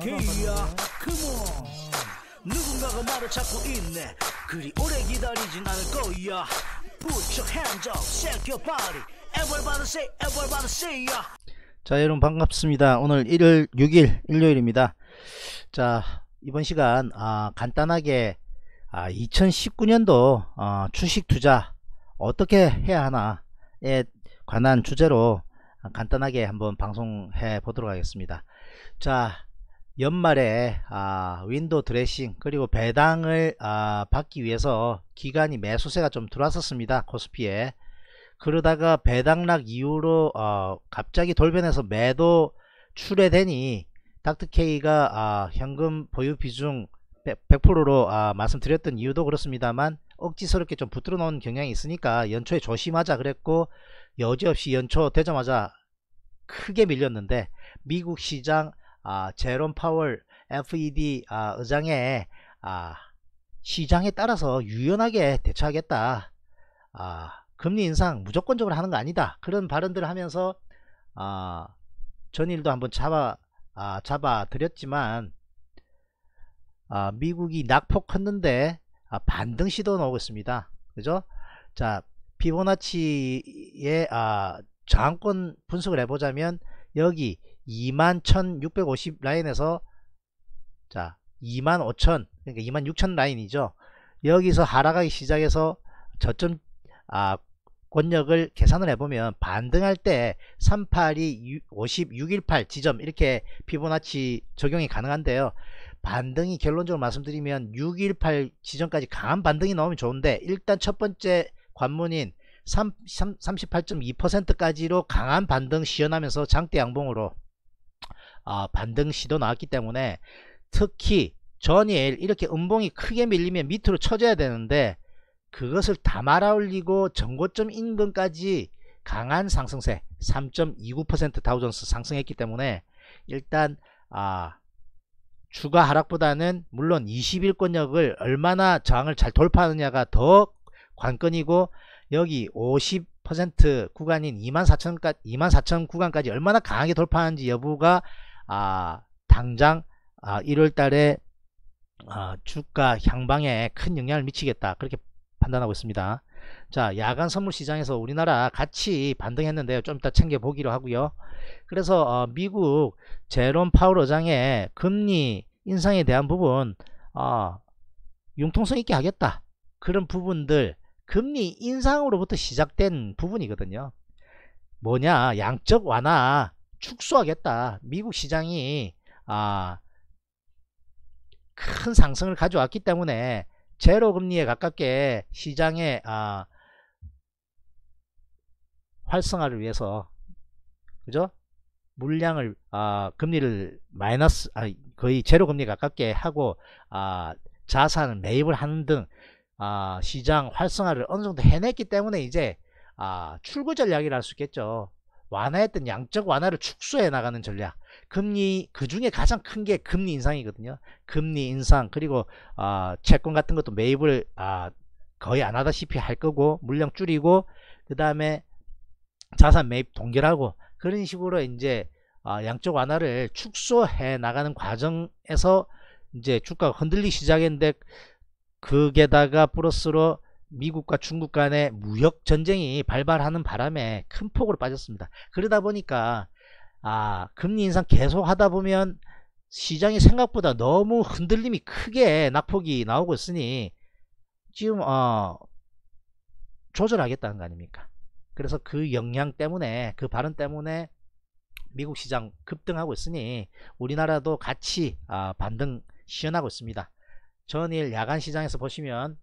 개야 그모 누군가가 말을 찾고 있네 그리 오래 기다리진 않을 거야 Put your hands up, shake your body Everybody say, everybody say ya 자 여러분 반갑습니다 오늘 1월 6일 일요일입니다 자 이번 시간 아, 간단하게 아, 2019년도 아, 어, 주식 투자 어떻게 해야 하나에 관한 주제로 간단하게 한번 방송해 보도록 하겠습니다 자 연말에 아, 윈도 드레싱 그리고 배당을 아, 받기 위해서 기간이 매수세가 좀 들어왔었습니다 코스피에 그러다가 배당락 이후로 어, 갑자기 돌변해서 매도 출회되니 닥트케이가 아, 현금 보유 비중 100, 로 아, 말씀드렸던 이유도 그렇습니다만 억지스럽게 좀 붙들어 놓은 경향이 있으니까 연초에 조심하자 그랬고 여지없이 연초 되자마자 크게 밀렸는데 미국 시장 아, 제롬 파월 FED 아, 의장의 아, 시장에 따라서 유연하게 대처하겠다. 아, 금리 인상 무조건적으로 하는 거 아니다. 그런 발언들을 하면서 아, 전일도 한번 잡아 아, 잡아 드렸지만 아, 미국이 낙폭 컸는데 아, 반등 시도 나오고 있습니다. 그죠? 자 피보나치의 아, 저항권 분석을 해보자면 여기 21,650 라인에서 자25,000 그러니까 26,000 라인이죠. 여기서 하락하기 시작해서 저점 아, 권력을 계산을 해보면 반등할 때 382, 50, 618 지점 이렇게 피보나치 적용이 가능한데요. 반등이 결론적으로 말씀드리면 618 지점까지 강한 반등이 나오면 좋은데 일단 첫 번째 관문인 38.2%까지로 강한 반등 시연하면서 장대 양봉으로 아, 반등 시도 나왔기 때문에 특히 전일 이렇게 음봉이 크게 밀리면 밑으로 쳐져야 되는데 그것을 다 말아올리고 전고점 인근까지 강한 상승세 3.29% 다우존스 상승했기 때문에 일단 아 추가 하락보다는 물론 2일권역을 얼마나 저항을 잘 돌파하느냐가 더 관건이고 여기 50% 구간인 24,000 2 4 구간까지 얼마나 강하게 돌파하는지 여부가 아, 당장 아, 1월 달에 아, 주가 향방에 큰 영향을 미치겠다. 그렇게 판단하고 있습니다. 자, 야간 선물 시장에서 우리나라 같이 반등했는데요. 좀 이따 챙겨보기로 하고요. 그래서 어, 미국 제롬 파월 의장의 금리 인상에 대한 부분 어, 융통성 있게 하겠다. 그런 부분들 금리 인상으로부터 시작된 부분이거든요. 뭐냐 양적 완화 축소하겠다. 미국 시장이 아, 큰 상승을 가져왔기 때문에 제로 금리에 가깝게 시장의 아, 활성화를 위해서 그죠? 물량을 아, 금리를 마이너스 아, 거의 제로 금리에 가깝게 하고 아, 자산을 매입을 하는 등 아, 시장 활성화를 어느 정도 해냈기 때문에 이제 아, 출구 전략이라 할 수 있겠죠. 완화했던 양적 완화를 축소해 나가는 전략 금리 그 중에 가장 큰 게 금리 인상이거든요 금리 인상 그리고 아, 채권 같은 것도 매입을 아, 거의 안 하다시피 할 거고 물량 줄이고 그 다음에 자산 매입 동결하고 그런 식으로 이제 아, 양적 완화를 축소해 나가는 과정에서 이제 주가가 흔들리기 시작했는데 그게다가 플러스로 미국과 중국 간의 무역 전쟁이 발발하는 바람에 큰 폭으로 빠졌습니다. 그러다 보니까 아 금리 인상 계속 하다 보면 시장이 생각보다 너무 흔들림이 크게 낙폭이 나오고 있으니 지금 어 조절하겠다는 거 아닙니까? 그래서 그 영향 때문에 그 발언 때문에 미국 시장 급등하고 있으니 우리나라도 같이 아, 반등 시연하고 있습니다. 전일 야간 시장에서 보시면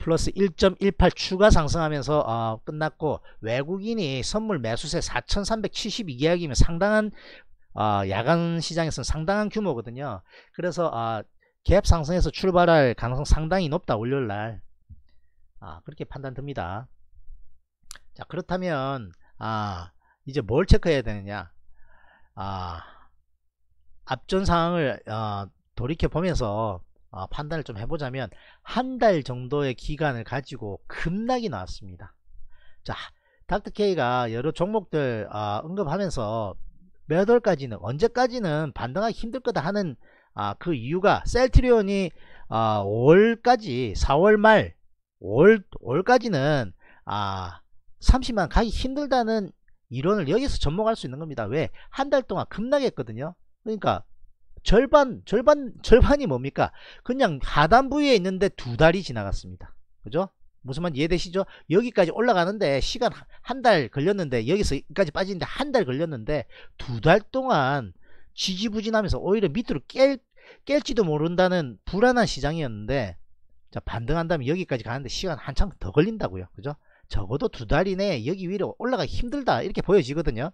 플러스 1.18 추가 상승하면서 어, 끝났고 외국인이 선물 매수세 4,372계약이면 상당한 어, 야간 시장에서는 상당한 규모거든요. 그래서 어, 갭 상승에서 출발할 가능성 상당히 높다 월요일날 아, 그렇게 판단됩니다. 자 그렇다면 아, 이제 뭘 체크해야 되느냐? 아, 앞전 상황을 어, 돌이켜 보면서 어, 판단을 좀 해보자면 한 달 정도의 기간을 가지고 급락이 나왔습니다. 자, 닥터케이가 여러 종목들 어, 언급하면서 몇 월까지는 언제까지는 반등하기 힘들 거다 하는 아, 그 이유가 셀트리온이 아, 5월까지 4월 말 5월, 5월까지는 아, 30만 가기 힘들다는 이론을 여기서 접목할 수 있는 겁니다. 왜? 한 달 동안 급락했거든요. 그러니까 절반 절반 절반이 뭡니까 그냥 하단부에 위 있는데 두 달이 지나갔습니다 그죠 무슨 말 이해되시죠 여기까지 올라가는데 시간 한 달 걸렸는데 여기서까지 빠지는데 한 달 걸렸는데 두 달 동안 지지부진하면서 오히려 밑으로 깰, 깰지도 모른다는 불안한 시장이었는데 자 반등한다면 여기까지 가는데 시간 한참 더 걸린다고요 그죠 적어도 두달 이내에 여기 위로 올라가기 힘들다 이렇게 보여지거든요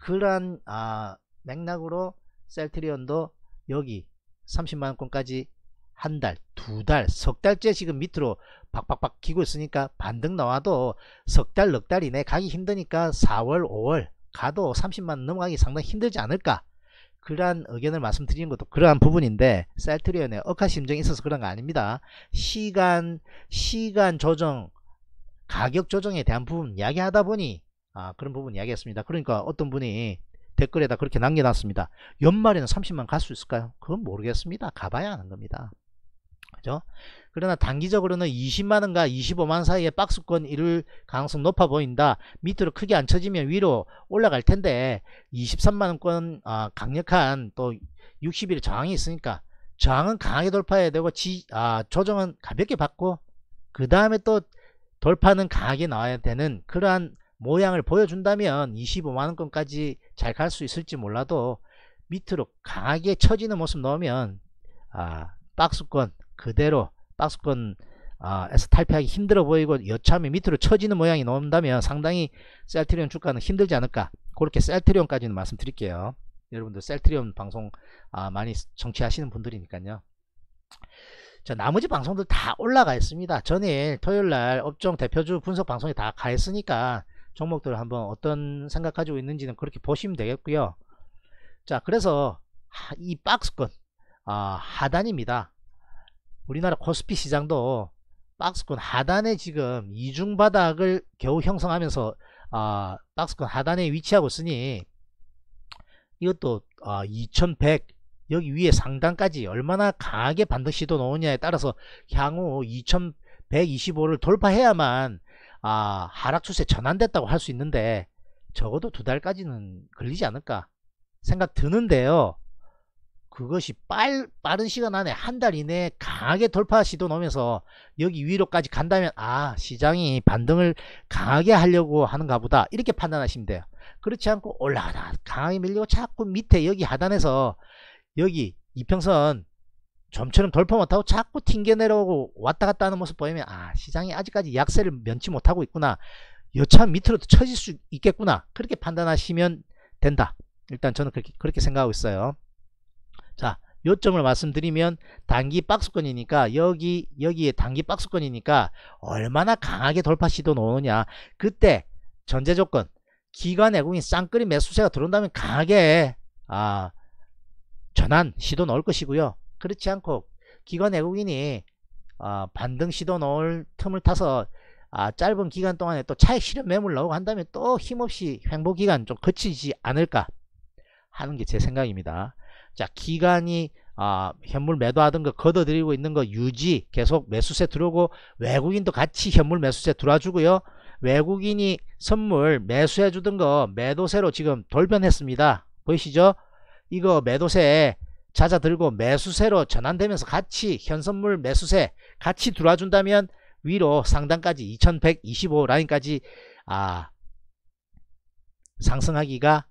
그러한 아, 맥락으로 셀트리온도 여기 30만원권까지 한 달, 두 달, 석 달째 지금 밑으로 박박박 기고 있으니까 반등 나와도 석 달, 넉 달 이내 가기 힘드니까 4월, 5월 가도 30만원 넘어가기 상당히 힘들지 않을까 그러한 의견을 말씀드리는 것도 그러한 부분인데 셀트리온의 억하 심정이 있어서 그런 거 아닙니다. 시간, 시간 조정, 가격 조정에 대한 부분 이야기하다 보니 아, 그런 부분 이야기했습니다. 그러니까 어떤 분이 댓글에다 그렇게 남겨놨습니다. 연말에는 30만 갈 수 있을까요? 그건 모르겠습니다. 가봐야 아는 겁니다. 그죠? 그러나 단기적으로는 20만원과 25만원 사이에 박스권 이룰 가능성 높아 보인다. 밑으로 크게 안 쳐지면 위로 올라갈 텐데 23만원권 아, 강력한 또 60일 저항이 있으니까 저항은 강하게 돌파해야 되고 지, 아, 조정은 가볍게 받고 그 다음에 또 돌파는 강하게 나와야 되는 그러한 모양을 보여준다면 25만원권까지 잘 갈 수 있을지 몰라도 밑으로 강하게 처지는 모습 넣으면 아, 박스권 그대로 박스권 아, 에서 탈피하기 힘들어 보이고 여차하면 밑으로 처지는 모양이 나온다면 상당히 셀트리온 주가는 힘들지 않을까 그렇게 셀트리온까지는 말씀드릴게요 여러분들 셀트리온 방송 아, 많이 정취하시는 분들이니까요 자 나머지 방송들 다 올라가 있습니다 전일 토요일날 업종 대표주 분석 방송이 다가 있으니까 종목들을 한번 어떤 생각 가지고 있는지는 그렇게 보시면 되겠고요 자 그래서 이 박스권 아, 하단입니다 우리나라 코스피 시장도 박스권 하단에 지금 이중바닥을 겨우 형성하면서 아, 박스권 하단에 위치하고 있으니 이것도 아, 2100 여기 위에 상단까지 얼마나 강하게 반드 시도 넣느냐에 따라서 향후 2125를 돌파해야만 아, 하락 추세 전환됐다고 할 수 있는데 적어도 두 달까지는 걸리지 않을까 생각 드는데요. 그것이 빨, 빠른 시간 안에 한 달 이내에 강하게 돌파 시도 넣으면서 여기 위로까지 간다면 아 시장이 반등을 강하게 하려고 하는가 보다 이렇게 판단하시면 돼요. 그렇지 않고 올라가다 강하게 밀리고 자꾸 밑에 여기 하단에서 여기 이평선 좀처럼 돌파 못하고 자꾸 튕겨 내려오고 왔다 갔다 하는 모습 보이면 아 시장이 아직까지 약세를 면치 못하고 있구나 여차한 밑으로도 처질 수 있겠구나 그렇게 판단하시면 된다 일단 저는 그렇게, 그렇게 생각하고 있어요 자 요점을 말씀드리면 단기 박스권이니까 여기 여기에 단기 박스권이니까 얼마나 강하게 돌파 시도 놓느냐 그때 전제 조건 기관 외국인 쌍끌이 매수세가 들어온다면 강하게 아 전환 시도 넣을 것이고요 그렇지 않고 기관 외국인이 어, 반등 시도 놓을 틈을 타서 아, 짧은 기간 동안에 또 차익 실현 매물 나오고 한다면 또 힘없이 횡보 기간 좀 거치지 않을까 하는 게 제 생각입니다. 자, 기간이 아, 현물 매도하던 거 걷어들이고 있는 거 유지 계속 매수세 들어오고 외국인도 같이 현물 매수세 들어와 주고요. 외국인이 선물 매수해 주던 거 매도세로 지금 돌변했습니다. 보이시죠? 이거 매도세 잦아들고 매수세로 전환되면서 같이 현선물 매수세 같이 들어와 준다면 위로 상단까지 2125 라인까지 아 상승하기가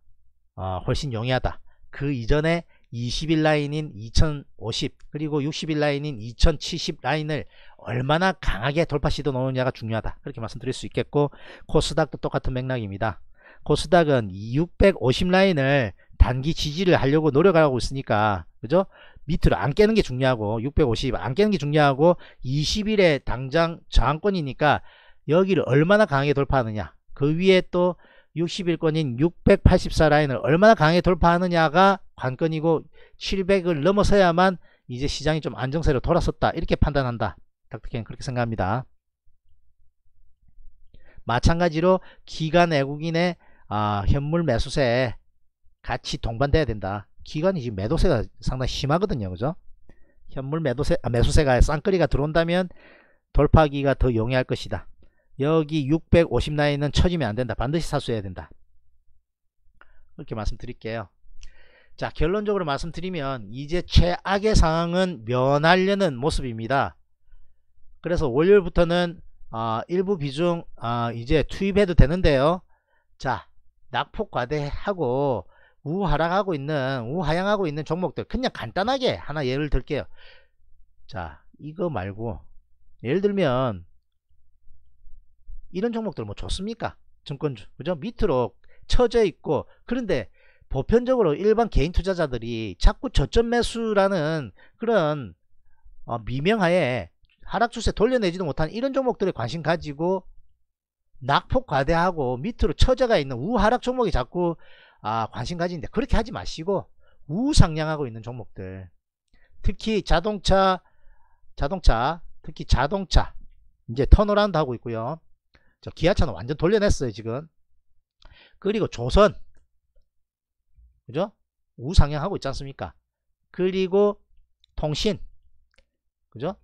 어, 훨씬 용이하다. 그 이전에 20일 라인인 2050 그리고 60일 라인인 2070 라인을 얼마나 강하게 돌파 시도 넣느냐가 중요하다. 그렇게 말씀드릴 수 있겠고 코스닥도 똑같은 맥락입니다. 코스닥은 650 라인을 단기 지지를 하려고 노력하고 있으니까 그죠? 밑으로 안 깨는 게 중요하고 650 안 깨는 게 중요하고 20일에 당장 저항권이니까 여기를 얼마나 강하게 돌파하느냐 그 위에 또 60일권인 684 라인을 얼마나 강하게 돌파하느냐가 관건이고 700을 넘어서야만 이제 시장이 좀 안정세로 돌아섰다 이렇게 판단한다 닥터캔 그렇게 생각합니다 마찬가지로 기간 외국인의 아, 현물 매수세 같이 동반돼야 된다. 기관이 지금 매도세가 상당히 심하거든요. 그죠? 현물 매도세, 아, 매수세가 쌍끌리가 들어온다면 돌파기가 더 용이할 것이다. 여기 650라인은 쳐지면 안된다. 반드시 사수해야 된다. 이렇게 말씀드릴게요. 자 결론적으로 말씀드리면 이제 최악의 상황은 면하려는 모습입니다. 그래서 월요일부터는 어, 일부 비중 어, 이제 투입해도 되는데요. 자 낙폭 과대하고 우하락하고 있는 우하향하고 있는 종목들 그냥 간단하게 하나 예를 들게요 자 이거 말고 예를 들면 이런 종목들 뭐 좋습니까 증권주 그죠 밑으로 처져 있고 그런데 보편적으로 일반 개인 투자자들이 자꾸 저점 매수라는 그런 어, 미명하에 하락 추세 돌려내지도 못한 이런 종목들에 관심 가지고 낙폭 과대하고 밑으로 처져가 있는 우하락 종목이 자꾸 아 관심 가진데 지 그렇게 하지 마시고 우상향하고 있는 종목들 특히 자동차 자동차 특히 자동차 이제 턴어라운드 하고 있고요 저 기아차는 완전 돌려냈어요 지금 그리고 조선 그죠 우상향하고 있지 않습니까 그리고 통신 그죠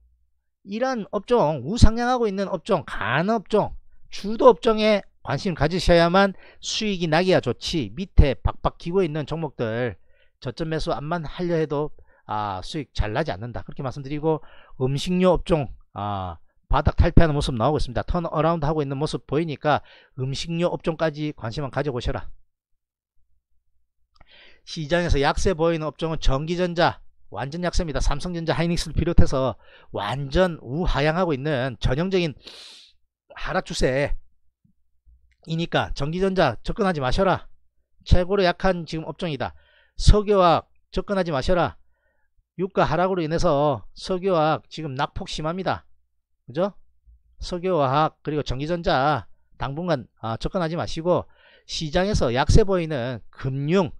이런 업종 우상향하고 있는 업종 간업종 주도업종에 관심 을 가지셔야만 수익이 나기야 좋지 밑에 박박 기고 있는 종목들 저점 매수 안만 하려 해도 아, 수익 잘 나지 않는다 그렇게 말씀드리고 음식료 업종 아, 바닥 탈피하는 모습 나오고 있습니다 턴 어라운드 하고 있는 모습 보이니까 음식료 업종까지 관심을 가져보셔라 시장에서 약세 보이는 업종은 전기전자 완전 약세입니다 삼성전자 하이닉스를 비롯해서 완전 우하향하고 있는 전형적인 하락 추세 이니까 전기전자 접근하지 마셔라. 최고로 약한 지금 업종이다. 석유학 화 접근하지 마셔라. 유가 하락으로 인해서 석유학 화 지금 낙폭 심합니다. 그죠? 석유화학 그리고 전기전자 당분간 아, 접근하지 마시고 시장에서 약세 보이는 금융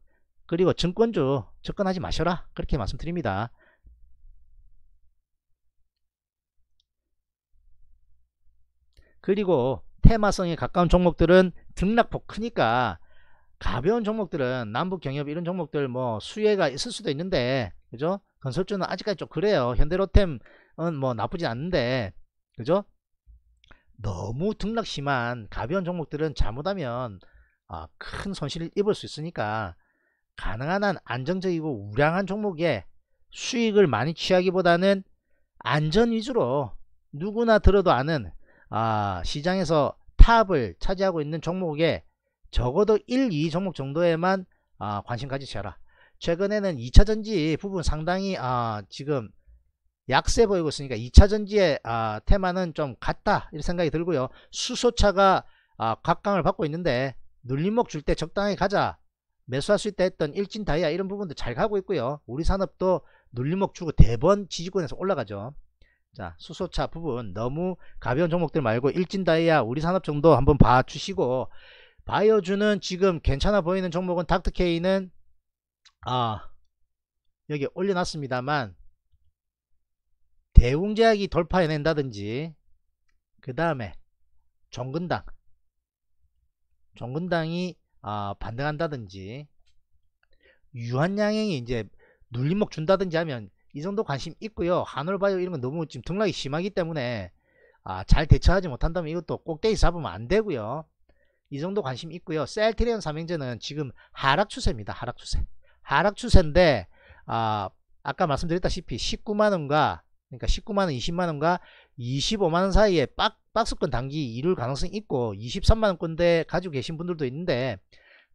그리고 증권주 접근하지 마셔라 그렇게 말씀드립니다. 그리고 테마성에 가까운 종목들은 등락폭 크니까 가벼운 종목들은 남북경협 이런 종목들 뭐 수혜가 있을 수도 있는데 그죠 건설주는 아직까지 좀 그래요 현대로템은 뭐나쁘지 않는데 그죠 너무 등락 심한 가벼운 종목들은 잘못하면 아, 큰 손실을 입을 수 있으니까 가능한 한 안정적이고 우량한 종목에 수익을 많이 취하기보다는 안전 위주로 누구나 들어도 아는 아, 시장에서 탑을 차지하고 있는 종목에 적어도 1, 2 종목 정도에만 아, 관심 가지셔라. 최근에는 2차전지 부분 상당히 아, 지금 약세 보이고 있으니까 2차전지의 아, 테마는 좀 같다 이런 생각이 들고요. 수소차가 아, 각광을 받고 있는데 눌림목 줄 때 적당히 가자. 매수할 수 있다 했던 일진 다이아 이런 부분도 잘 가고 있고요. 우리 산업도 눌림목 주고 대번 지지권에서 올라가죠. 자 수소차 부분 너무 가벼운 종목들 말고 일진다이아 우리 산업정도 한번 봐주시고 바이오주는 지금 괜찮아 보이는 종목은 닥터케이는 아 여기 올려놨습니다만 대웅제약이 돌파해낸다든지 그 다음에 종근당 종근당이 아, 반등한다든지 유한양행이 이제 눌림목 준다든지 하면 이 정도 관심 있고요. 한올바이오 이런 건 너무 지금 등락이 심하기 때문에 아, 잘 대처하지 못한다면 이것도 꼭대기 잡으면 안 되고요. 이 정도 관심 있고요. 셀트리온 삼행제는 지금 하락 추세입니다. 하락 추세. 하락 추세인데 아, 아까 말씀드렸다시피 19만원과 그러니까 19만원, 20만원과 25만원 사이에 빡, 박스권 단기 이룰 가능성이 있고 23만원권대 가지고 계신 분들도 있는데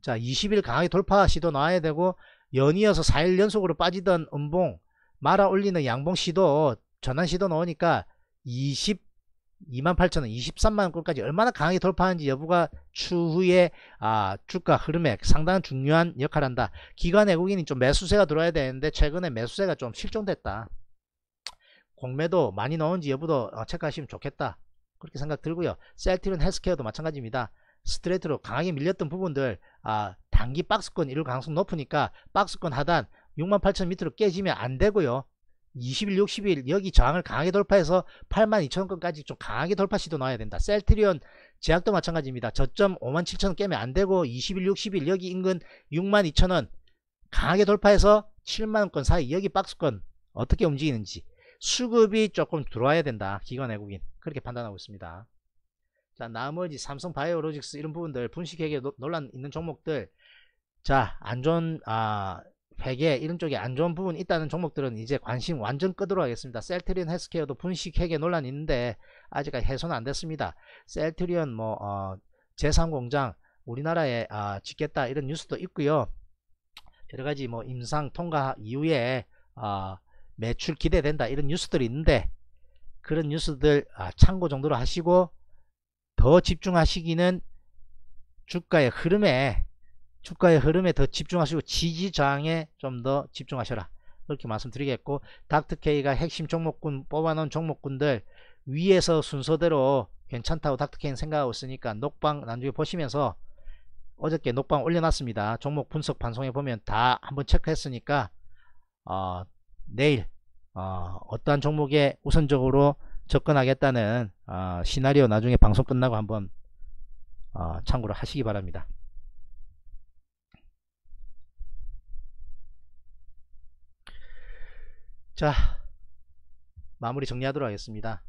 자 20일 강하게 돌파 시도 나와야 되고 연이어서 4일 연속으로 빠지던 음봉 말아 올리는 양봉 시도 전환 시도 넣으니까 20 28,000원 23만원 꼴까지 얼마나 강하게 돌파하는지 여부가 추후에 아, 주가 흐름에 상당한 중요한 역할을 한다 기관 외국인이 좀 매수세가 들어야 되는데 최근에 매수세가 좀 실종됐다 공매도 많이 넣은지 여부도 어, 체크하시면 좋겠다 그렇게 생각 들고요 셀틸은 헬스케어도 마찬가지입니다 스트레이트로 강하게 밀렸던 부분들 아, 단기 박스권 이룰 가능성 높으니까 박스권 하단 68,000 밑으로 깨지면 안 되고요. 2 1일6 0 여기 저항을 강하게 돌파해서 82,000원까지 좀 강하게 돌파 시도 나와야 된다. 셀트리온 제약도 마찬가지입니다. 저점 57,000원 깨면 안 되고 2 1일6 0 여기 인근 62,000원 강하게 돌파해서 7만원권 사이 여기 박스권 어떻게 움직이는지 수급이 조금 들어와야 된다. 기관 외국인 그렇게 판단하고 있습니다. 자 나머지 삼성 바이오로직스 이런 부분들 분식회계 논란 있는 종목들 자 안전 아 회계 이런 쪽에 안 좋은 부분이 있다는 종목들은 이제 관심 완전 끄도록 하겠습니다. 셀트리온 헬스케어도 분식 회계 논란이 있는데 아직까지 해소는 안 됐습니다. 셀트리온 뭐 어, 제3공장 우리나라에 아, 짓겠다 이런 뉴스도 있고요. 여러가지 뭐 임상 통과 이후에 아, 매출 기대된다 이런 뉴스들이 있는데 그런 뉴스들 아, 참고 정도로 하시고 더 집중하시기는 주가의 흐름에 주가의 흐름에 더 집중하시고 지지저항에 좀 더 집중하셔라. 그렇게 말씀드리겠고 닥터케이가 핵심 종목군 뽑아놓은 종목군들 위에서 순서대로 괜찮다고 닥터케이는 생각하고 있으니까 녹방 나중에 보시면서 어저께 녹방 올려놨습니다. 종목 분석 반송에 보면 다 한번 체크했으니까 어, 내일 어, 떠한 종목에 우선적으로 접근하겠다는 어, 시나리오 나중에 방송 끝나고 한번 어, 참고를 하시기 바랍니다. 자 마무리 정리하도록 하겠습니다.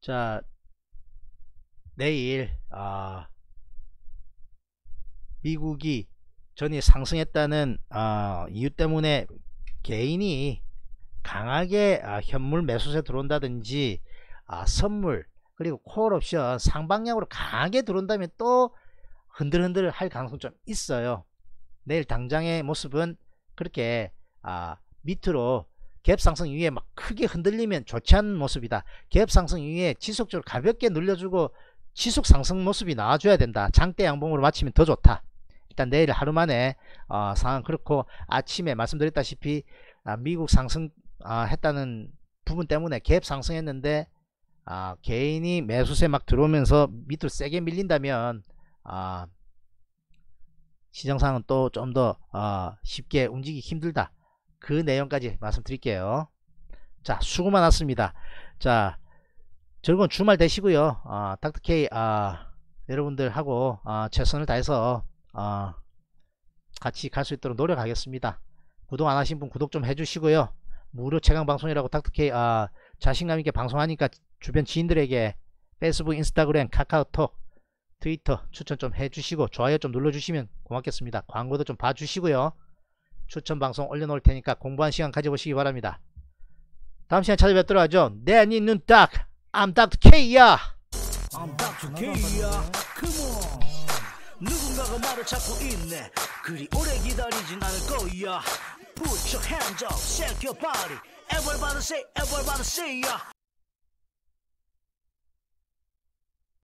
자 내일 아, 미국이 전이 상승했다는 아, 이유 때문에 개인이 강하게 아, 현물 매수세 들어온다든지 아, 선물 그리고 콜옵션 상방향으로 강하게 들어온다면 또 흔들흔들 할 가능성 좀 있어요. 내일 당장의 모습은 그렇게 아, 밑으로 갭상승 위에 막 크게 흔들리면 좋지 않은 모습이다. 갭상승 위에 지속적으로 가볍게 눌려주고 지속 상승 모습이 나와줘야 된다. 장대 양봉으로 마치면 더 좋다. 일단 내일 하루 만에 어, 상황 그렇고 아침에 말씀드렸다시피 아, 미국 상승 아, 했다는 부분 때문에 갭 상승했는데 아, 개인이 매수세 막 들어오면서 밑으로 세게 밀린다면 아, 시장상은 또 좀더 아, 쉽게 움직이기 힘들다 그 내용까지 말씀드릴게요 자 수고 많았습니다 자 즐거운 주말 되시고요 아, 닥터케이 아, 여러분들하고 아, 최선을 다해서 아, 같이 갈 수 있도록 노력하겠습니다 구독 안하신 분 구독 좀 해주시고요 무료 최강 방송이라고 닥터케이 아, 자신감 있게 방송하니까 주변 지인들에게 페이스북 인스타그램 카카오톡 트위터 추천 좀 해주시고 좋아요 좀 눌러주시면 고맙겠습니다. 광고도 좀 봐주시고요. 추천 방송 올려놓을 테니까 공부한 시간 가져보시기 바랍니다. 다음 시간에 찾아뵙도록 하죠. 내 안에 네 있는 딱! I'm Dr. K야! I'm Dr. K야! Come on! 누군가가 말을 찾고 있네 그리 오래 기다리진 않을 거야 Put your hands up, shake your body Everybody say, everybody say yeah